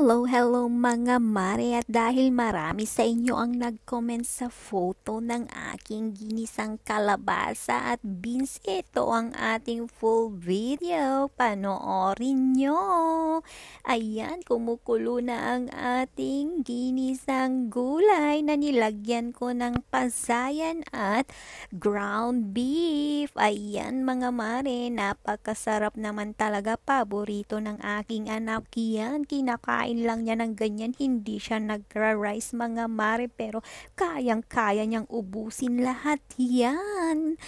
Hello, hello mga mare at dahil marami sa inyo ang nag-comment sa photo ng aking ginisang kalabasa at beans, ito ang ating full video. Panoorin nyo! Ayan, kumukulo na ang ating ginisang gulay na nilagyan ko ng pansayan at ground beef. Ayan mga mare, napakasarap naman talaga paborito ng aking anak. Yan, kinakain lang niya ng ganyan. Hindi siya nagra-rice mga mare pero kayang-kaya niyang ubusin lahat. Yan.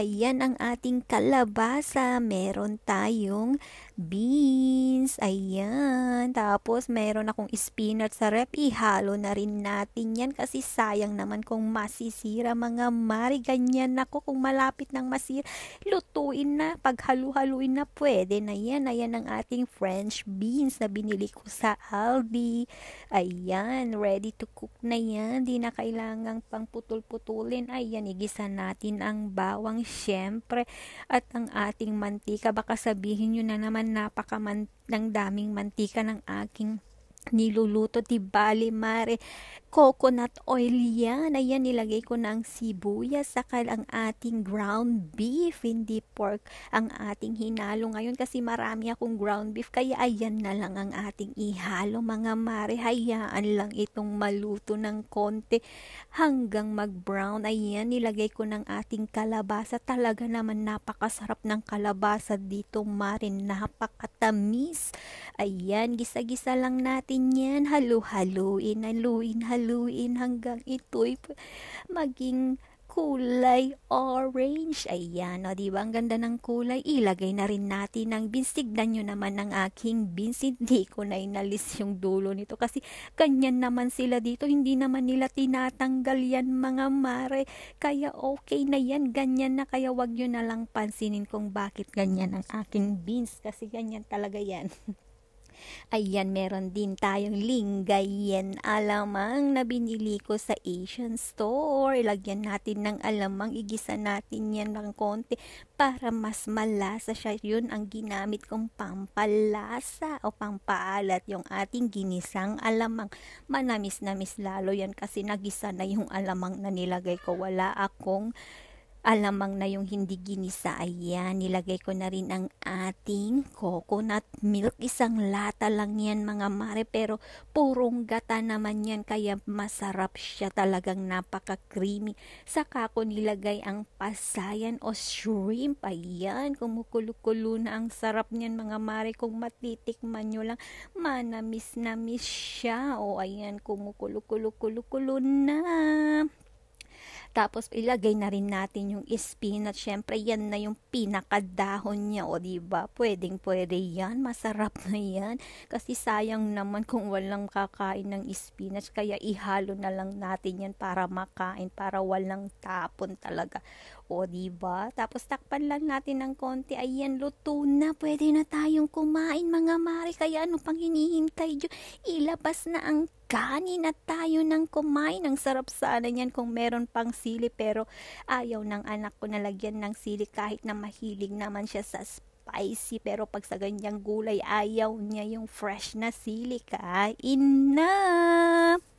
Ayan ang ating kalabasa. Meron tayong beans. Ayan. Tapos, meron akong spinach sa rep. Ihalo na rin natin yan kasi sayang naman kung masisira mga mari. Ganyan ako kung malapit ng masira. Lutuin na. Paghalu-haluin na pwede na yan. Ayan ang ating French beans na binili ko sa Aldi. Ayan. Ready to cook na yan. Di na kailangang pang putul-putulin. Ayan. Igisa natin ang bawang syempre. At ang ating mantika, baka sabihin nyo na naman napaka man, ng daming mantika ng aking niluluto, di bali mare, coconut oil yan. Ayan, nilagay ko na ang sibuyas, saka ang ating ground beef, hindi pork ang ating hinalo ngayon kasi marami akong ground beef, kaya ayan na lang ang ating ihalo mga mare. Hayaan lang itong maluto ng konti hanggang mag-brown. Ayan, nilagay ko ng ating kalabasa. Talaga naman napakasarap ng kalabasa dito mare, napakatamis. Ayan, gisa-gisa lang natin natin yan. Halu-haluin, haluin, haluin hanggang ito'y maging kulay orange. Ayan, o, diba? Ang ganda ng kulay. Ilagay na rin natin ang beans. Tignan nyo naman ang aking beans. Hindi ko na inalis yung dulo nito kasi ganyan naman sila dito. Hindi naman nila tinatanggal yan mga mare. Kaya okay na yan. Ganyan na. Kaya wag nyo na lang pansinin kung bakit ganyan ang aking beans. Kasi ganyan talaga yan. Ayan, meron din tayong linggayen alamang na binili ko sa Asian store. Ilagyan natin ng alamang, igisa natin yan ng konti para mas malasa siya. Yun ang ginamit kong pampalasa o pampaalat yung ating ginisang alamang. Manamis-namis lalo yan kasi nagisa na yung alamang na nilagay ko. Wala akong Alamang na yung hindi ginisa, ayan, nilagay ko na rin ang ating coconut milk. Isang lata lang yan mga mare, pero purong gata naman yan, kaya masarap siya talagang napaka-creamy. Saka ko nilagay ang pasayan o shrimp, ayan, kumukulo-kulo na ang sarap niyan mga mare. Kung matitikman nyo lang, manamis-namis siya, o ayan, kumukulo kulo kulo na. Tapos ilagay na rin natin yung spinach. Syempre yan na yung pinakadahon niya, o di ba? Pwedeng pwede yan, masarap na yan. Kasi sayang naman kung walang kakain ng spinach, kaya ihalo na lang natin yan para makain, para walang tapon talaga. O di ba? Tapos takpan lang natin ng konti. Ayan, luto na. Pwede na tayong kumain mga mari. Kaya ano pang hinihintay dyo? Ilabas na ang kanin na tayo ng kumain. Ang sarap sana niyan kung meron pang sili pero ayaw ng anak ko nalagyan ng sili kahit na mahilig naman siya sa spicy pero pag sa ganyang gulay ayaw niya yung fresh na sili. Kain na!